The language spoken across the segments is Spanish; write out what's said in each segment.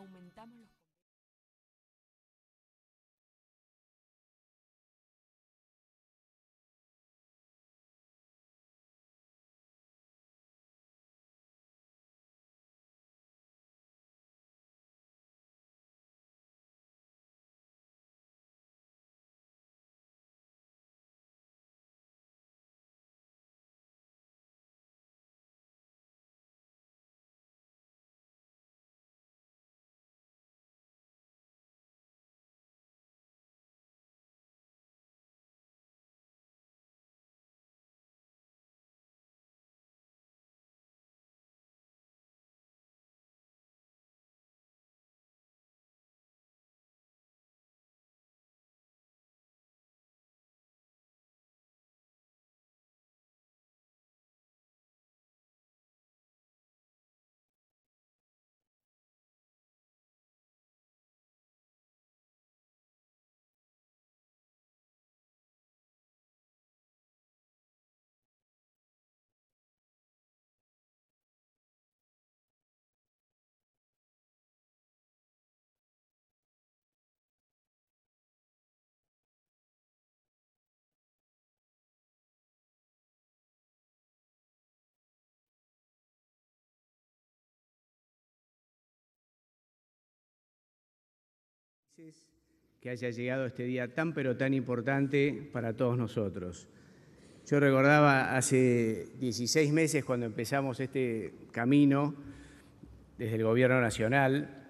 aumentamos los que haya llegado este día tan pero tan importante para todos nosotros. Yo recordaba hace 16 meses cuando empezamos este camino desde el Gobierno Nacional,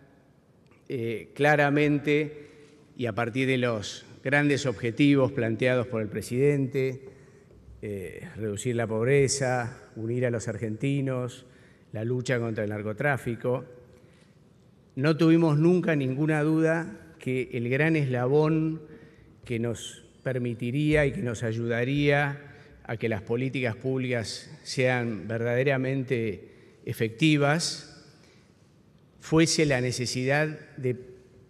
eh, claramente y a partir de los grandes objetivos planteados por el presidente, eh, reducir la pobreza, unir a los argentinos, la lucha contra el narcotráfico, no tuvimos nunca ninguna duda que el gran eslabón que nos permitiría y que nos ayudaría a que las políticas públicas sean verdaderamente efectivas fuese la necesidad de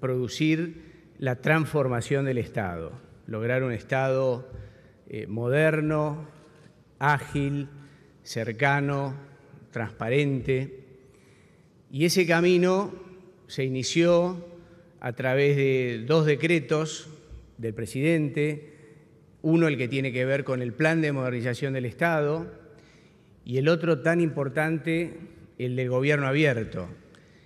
producir la transformación del Estado, lograr un Estado eh, moderno, ágil, cercano, transparente. Y ese camino se inició a través de dos decretos del presidente, uno el que tiene que ver con el plan de modernización del Estado y el otro tan importante, el del gobierno abierto,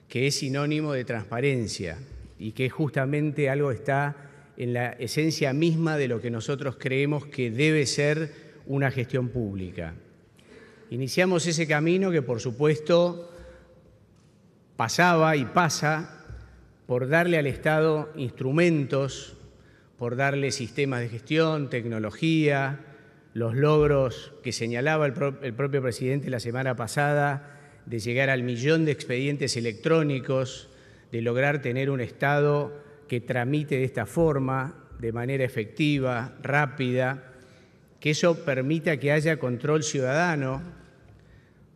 que es sinónimo de transparencia y que justamente algo está en la esencia misma de lo que nosotros creemos que debe ser una gestión pública. Iniciamos ese camino que por supuesto pasaba y pasa por darle al Estado instrumentos, por darle sistemas de gestión, tecnología, los logros que señalaba el, propio presidente la semana pasada de llegar al millón de expedientes electrónicos, de lograr tener un Estado que tramite de esta forma, de manera efectiva, rápida, que eso permita que haya control ciudadano,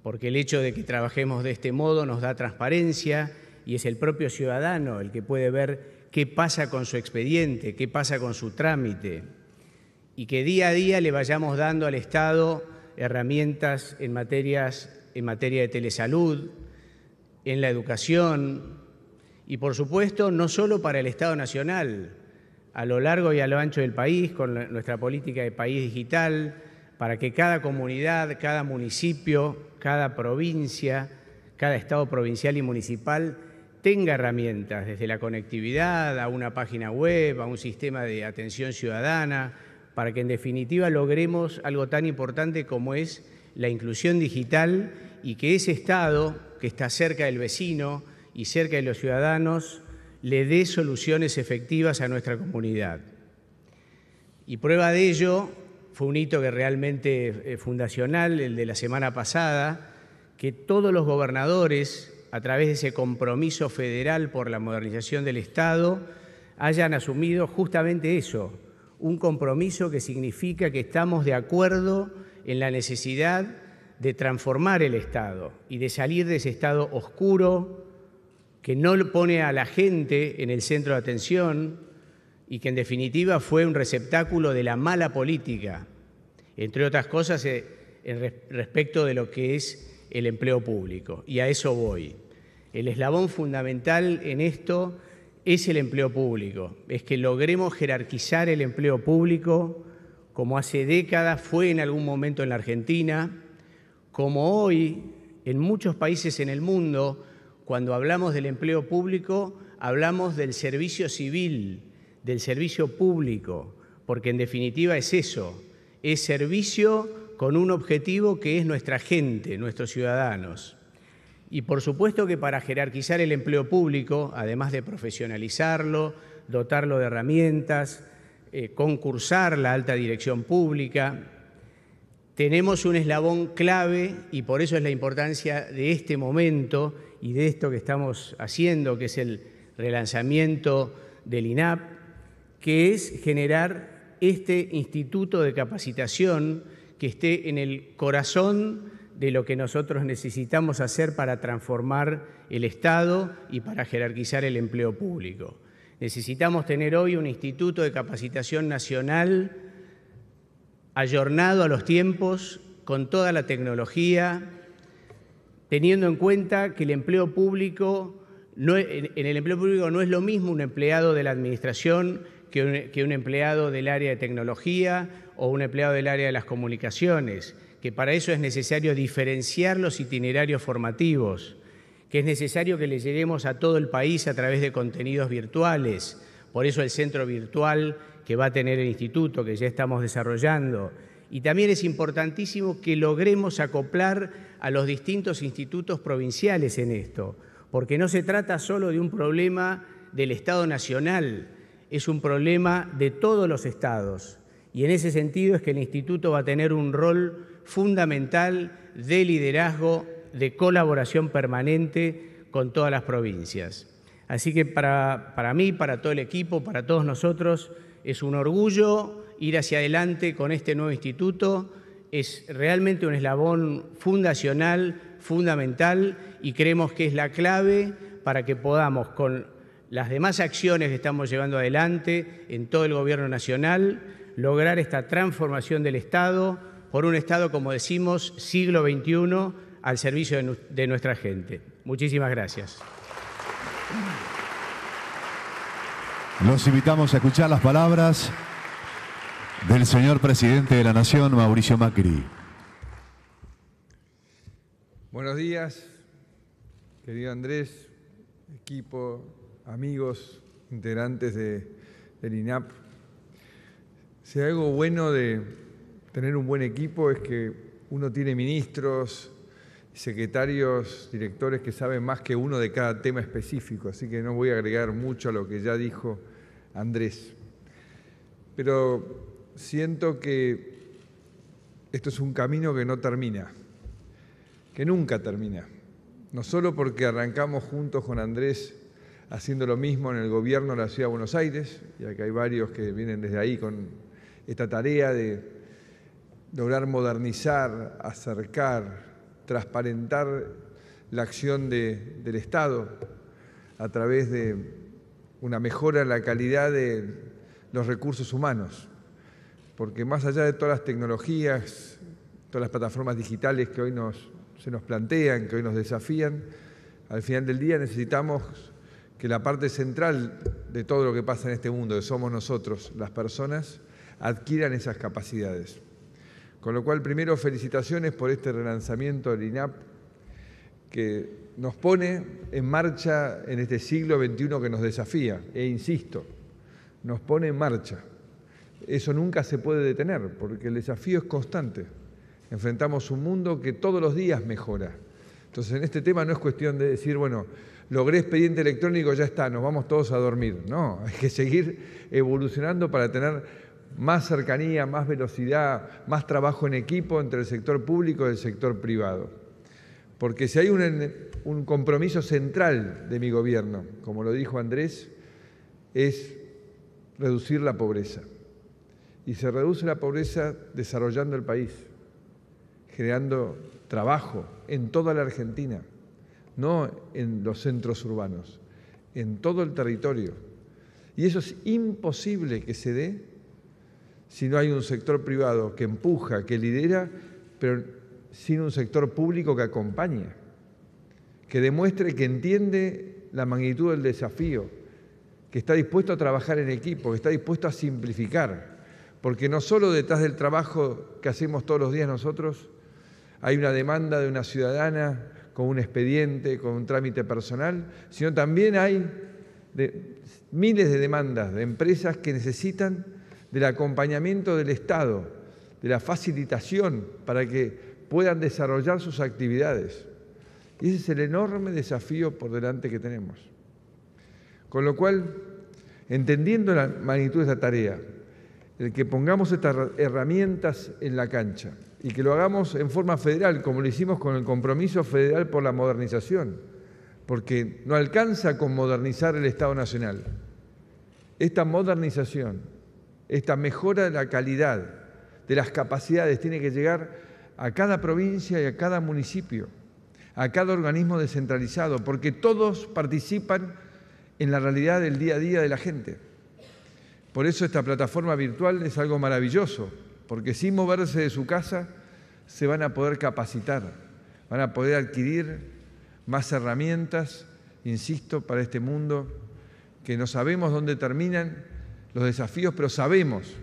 porque el hecho de que trabajemos de este modo nos da transparencia y es el propio ciudadano el que puede ver qué pasa con su expediente, qué pasa con su trámite, y que día a día le vayamos dando al Estado herramientas en, materias, en materia de telesalud, en la educación, y por supuesto no solo para el Estado Nacional, a lo largo y a lo ancho del país, con nuestra política de país digital, para que cada comunidad, cada municipio, cada provincia, cada estado provincial y municipal tenga herramientas, desde la conectividad a una página web, a un sistema de atención ciudadana, para que en definitiva logremos algo tan importante como es la inclusión digital y que ese Estado, que está cerca del vecino y cerca de los ciudadanos, le dé soluciones efectivas a nuestra comunidad. Y prueba de ello fue un hito que realmente eh, fundacional, el de la semana pasada, que todos los gobernadores a través de ese compromiso federal por la modernización del Estado, hayan asumido justamente eso, un compromiso que significa que estamos de acuerdo en la necesidad de transformar el Estado y de salir de ese Estado oscuro que no pone a la gente en el centro de atención y que en definitiva fue un receptáculo de la mala política, entre otras cosas eh, respecto de lo que es el empleo público. Y a eso voy. El eslabón fundamental en esto es el empleo público, es que logremos jerarquizar el empleo público como hace décadas fue en algún momento en la Argentina, como hoy en muchos países en el mundo, cuando hablamos del empleo público, hablamos del servicio civil, del servicio público, porque en definitiva es eso, es servicio con un objetivo que es nuestra gente, nuestros ciudadanos. Y por supuesto que para jerarquizar el empleo público, además de profesionalizarlo, dotarlo de herramientas, eh, concursar la alta dirección pública, tenemos un eslabón clave y por eso es la importancia de este momento y de esto que estamos haciendo, que es el relanzamiento del INAP, que es generar este instituto de capacitación que esté en el corazón de lo que nosotros necesitamos hacer para transformar el Estado y para jerarquizar el empleo público. Necesitamos tener hoy un instituto de capacitación nacional ayornado a los tiempos, con toda la tecnología, teniendo en cuenta que el empleo público no, en el empleo público no es lo mismo un empleado de la administración que un empleado del área de tecnología o un empleado del área de las comunicaciones, que para eso es necesario diferenciar los itinerarios formativos, que es necesario que le lleguemos a todo el país a través de contenidos virtuales, por eso el centro virtual que va a tener el instituto, que ya estamos desarrollando. Y también es importantísimo que logremos acoplar a los distintos institutos provinciales en esto, porque no se trata solo de un problema del Estado Nacional, es un problema de todos los estados. Y en ese sentido es que el instituto va a tener un rol fundamental de liderazgo, de colaboración permanente con todas las provincias. Así que para, para mí, para todo el equipo, para todos nosotros, es un orgullo ir hacia adelante con este nuevo instituto. Es realmente un eslabón fundacional, fundamental, y creemos que es la clave para que podamos, con las demás acciones que estamos llevando adelante en todo el Gobierno Nacional, lograr esta transformación del Estado por un Estado, como decimos, siglo XXI al servicio de nuestra gente. Muchísimas gracias. Los invitamos a escuchar las palabras del señor presidente de la Nación, Mauricio Macri. Buenos días, querido Andrés, equipo, amigos, integrantes del INAP. Si algo bueno de tener un buen equipo es que uno tiene ministros, secretarios, directores que saben más que uno de cada tema específico, así que no voy a agregar mucho a lo que ya dijo Andrés. Pero siento que esto es un camino que no termina, que nunca termina. No solo porque arrancamos juntos con Andrés haciendo lo mismo en el gobierno de la Ciudad de Buenos Aires, ya que hay varios que vienen desde ahí con esta tarea de lograr modernizar, acercar, transparentar la acción del Estado a través de una mejora en la calidad de los recursos humanos. Porque más allá de todas las tecnologías, todas las plataformas digitales que hoy nos, se nos plantean, que hoy nos desafían, al final del día necesitamos que la parte central de todo lo que pasa en este mundo, que somos nosotros, las personas, adquieran esas capacidades. Con lo cual, primero, felicitaciones por este relanzamiento del INAP que nos pone en marcha en este siglo XXI que nos desafía, e insisto, nos pone en marcha. Eso nunca se puede detener, porque el desafío es constante. Enfrentamos un mundo que todos los días mejora. Entonces, en este tema no es cuestión de decir, bueno, logré expediente electrónico, ya está, nos vamos todos a dormir. No, hay que seguir evolucionando para tener más cercanía, más velocidad, más trabajo en equipo entre el sector público y el sector privado. Porque si hay un, compromiso central de mi gobierno, como lo dijo Andrés, es reducir la pobreza. Y se reduce la pobreza desarrollando el país, creando trabajo en toda la Argentina, no en los centros urbanos, en todo el territorio. Y eso es imposible que se dé si no hay un sector privado que empuja, que lidera, pero sin un sector público que acompañe, que demuestre que entiende la magnitud del desafío, que está dispuesto a trabajar en equipo, que está dispuesto a simplificar, porque no solo detrás del trabajo que hacemos todos los días nosotros, hay una demanda de una ciudadana con un expediente, con un trámite personal, sino también hay miles de demandas de empresas que necesitan del acompañamiento del Estado, de la facilitación para que puedan desarrollar sus actividades. ese es el enorme desafío por delante que tenemos. Con lo cual, entendiendo la magnitud de esta tarea, el que pongamos estas herramientas en la cancha y que lo hagamos en forma federal, como lo hicimos con el compromiso federal por la modernización, porque no alcanza con modernizar el Estado Nacional. Esta modernización esta mejora de la calidad, de las capacidades, tiene que llegar a cada provincia y a cada municipio, a cada organismo descentralizado, porque todos participan en la realidad del día a día de la gente. Por eso esta plataforma virtual es algo maravilloso, porque sin moverse de su casa se van a poder capacitar, van a poder adquirir más herramientas, insisto, para este mundo que no sabemos dónde terminan, los desafíos, pero sabemos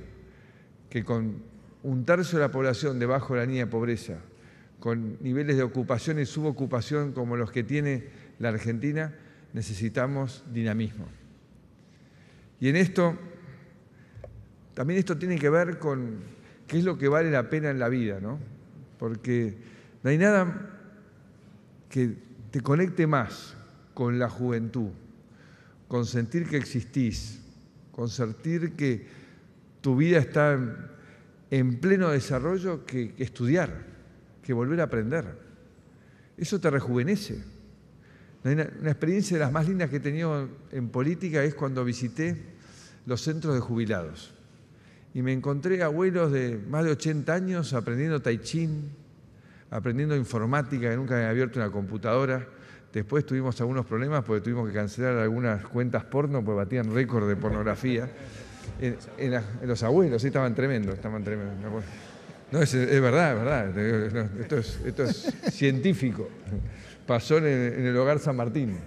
que con un tercio de la población debajo de la línea de pobreza, con niveles de ocupación y subocupación como los que tiene la Argentina, necesitamos dinamismo. Y en esto, también esto tiene que ver con qué es lo que vale la pena en la vida, ¿no? Porque no hay nada que te conecte más con la juventud, con sentir que existís, Consertir que tu vida está en pleno desarrollo que, estudiar, que volver a aprender. Eso te rejuvenece. Una, experiencia de las más lindas que he tenido en política es cuando visité los centros de jubilados. Y me encontré abuelos de más de 80 años aprendiendo tai chi, aprendiendo informática, que nunca habían abierto una computadora, Después tuvimos algunos problemas porque tuvimos que cancelar algunas cuentas porno porque batían récord de pornografía. En, los abuelos, sí, estaban tremendos, estaban tremendo, No, es, verdad, es verdad. esto, es, científico. Pasó en, el hogar San Martín.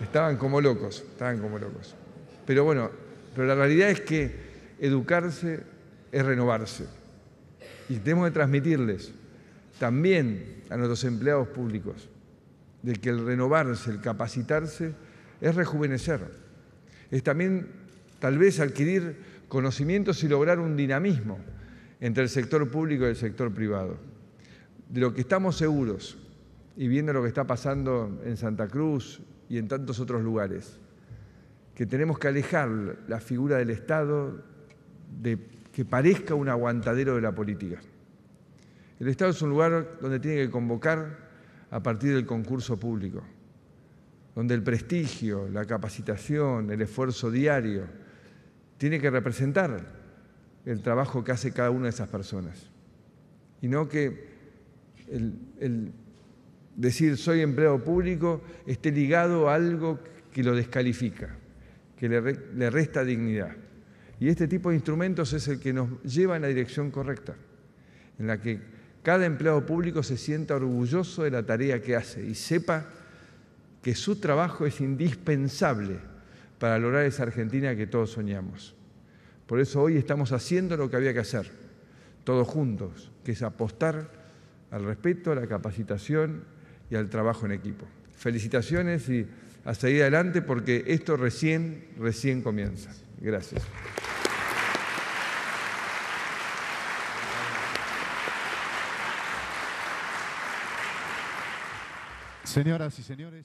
Estaban como locos, estaban como locos. Pero bueno, pero la realidad es que educarse es renovarse. Y tenemos que transmitirles también a nuestros empleados públicos, de que el renovarse, el capacitarse, es rejuvenecer, es también tal vez adquirir conocimientos y lograr un dinamismo entre el sector público y el sector privado. De lo que estamos seguros, y viendo lo que está pasando en Santa Cruz y en tantos otros lugares, que tenemos que alejar la figura del Estado de que parezca un aguantadero de la política. El Estado es un lugar donde tiene que convocar a partir del concurso público, donde el prestigio, la capacitación, el esfuerzo diario tiene que representar el trabajo que hace cada una de esas personas. Y no que el, decir soy empleado público esté ligado a algo que lo descalifica, que le, le resta dignidad. Y este tipo de instrumentos es el que nos lleva en la dirección correcta, en la que cada empleado público se sienta orgulloso de la tarea que hace y sepa que su trabajo es indispensable para lograr esa Argentina que todos soñamos. Por eso hoy estamos haciendo lo que había que hacer, todos juntos, que es apostar al respeto, a la capacitación y al trabajo en equipo. Felicitaciones y a seguir adelante porque esto recién, recién comienza. Gracias. Señoras y señores,